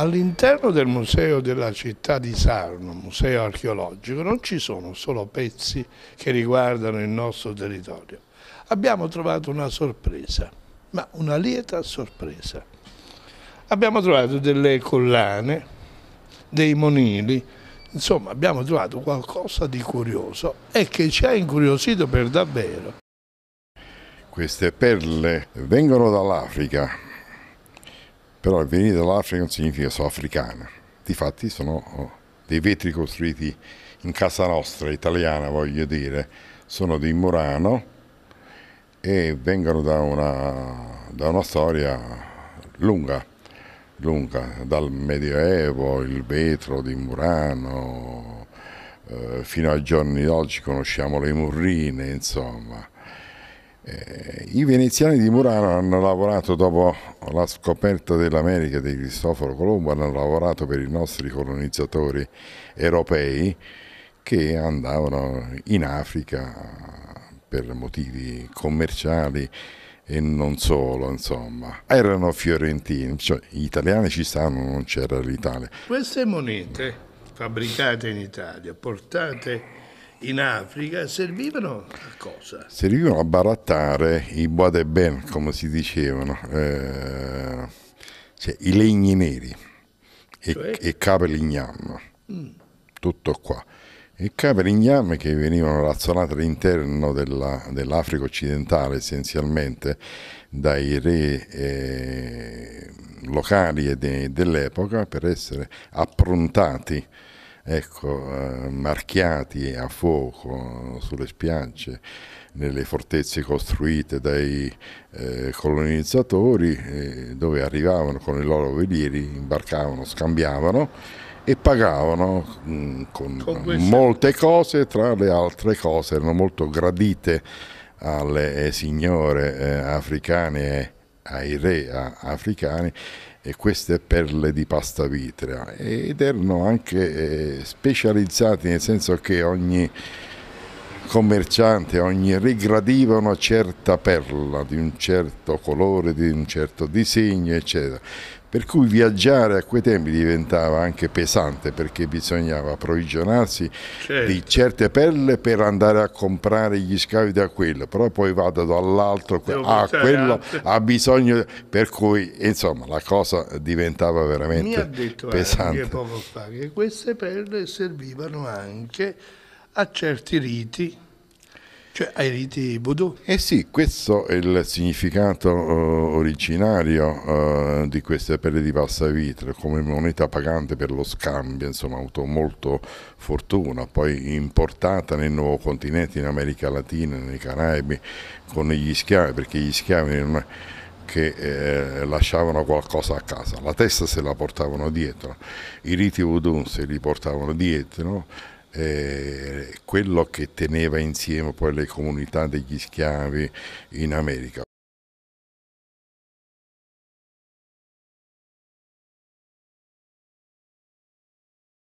All'interno del museo della città di Sarno, museo archeologico, non ci sono solo pezzi che riguardano il nostro territorio. Abbiamo trovato una sorpresa, ma una lieta sorpresa. Abbiamo trovato delle collane, dei monili, insomma abbiamo trovato qualcosa di curioso e che ci ha incuriosito per davvero. Queste perle vengono dall'Africa, però venire dall'Africa non significa che sono africana, difatti sono oh, dei vetri costruiti in casa nostra, italiana voglio dire, sono di Murano e vengono da una, da una storia lunga, lunga, dal Medioevo, il vetro di Murano, eh, fino ai giorni d'oggi conosciamo le murrine, insomma. Eh, I veneziani di Murano hanno lavorato dopo la scoperta dell'America di Cristoforo Colombo, hanno lavorato per i nostri colonizzatori europei che andavano in Africa per motivi commerciali e non solo, insomma. Erano fiorentini, cioè gli italiani ci stavano, non c'era l'Italia. Queste monete fabbricate in Italia, portate in Africa servivano a cosa? Servivano a barattare i bois de ben, come si dicevano, eh, cioè i legni neri e, cioè? e cape ligname, mm. tutto qua. I cape ligname che venivano razzolate all'interno dell'Africa occidentale essenzialmente dai re eh, locali dell'epoca per essere approntati ecco, eh, marchiati a fuoco sulle spiagge, nelle fortezze costruite dai eh, colonizzatori, eh, dove arrivavano con i loro velieri, imbarcavano, scambiavano e pagavano mh, mm, con, con molte cose, tra le altre cose erano molto gradite alle signore eh, africane ai re africani e queste perle di pasta vitrea ed erano anche eh, specializzati nel senso che ogni commerciante, ogni rigradiva una certa perla di un certo colore, di un certo disegno, eccetera. Per cui viaggiare a quei tempi diventava anche pesante perché bisognava approvvigionarsi certo. di certe perle per andare a comprare gli scavi da quello, però poi vado dall'altro a ah, quello ha bisogno, per cui insomma la cosa diventava veramente pesante. Mi ha detto eh, pesante. anche poco fa che queste perle servivano anche a certi riti, cioè ai riti voodoo. Eh sì, questo è il significato uh, originario uh, di queste pelle di passavitre, come moneta pagante per lo scambio, insomma, ha avuto molto fortuna, poi importata nel nuovo continente, in America Latina, nei Caraibi, con gli schiavi, perché gli schiavi non che eh, lasciavano qualcosa a casa, la testa se la portavano dietro, i riti voodoo se li portavano dietro, eh, quello che teneva insieme poi le comunità degli schiavi in America.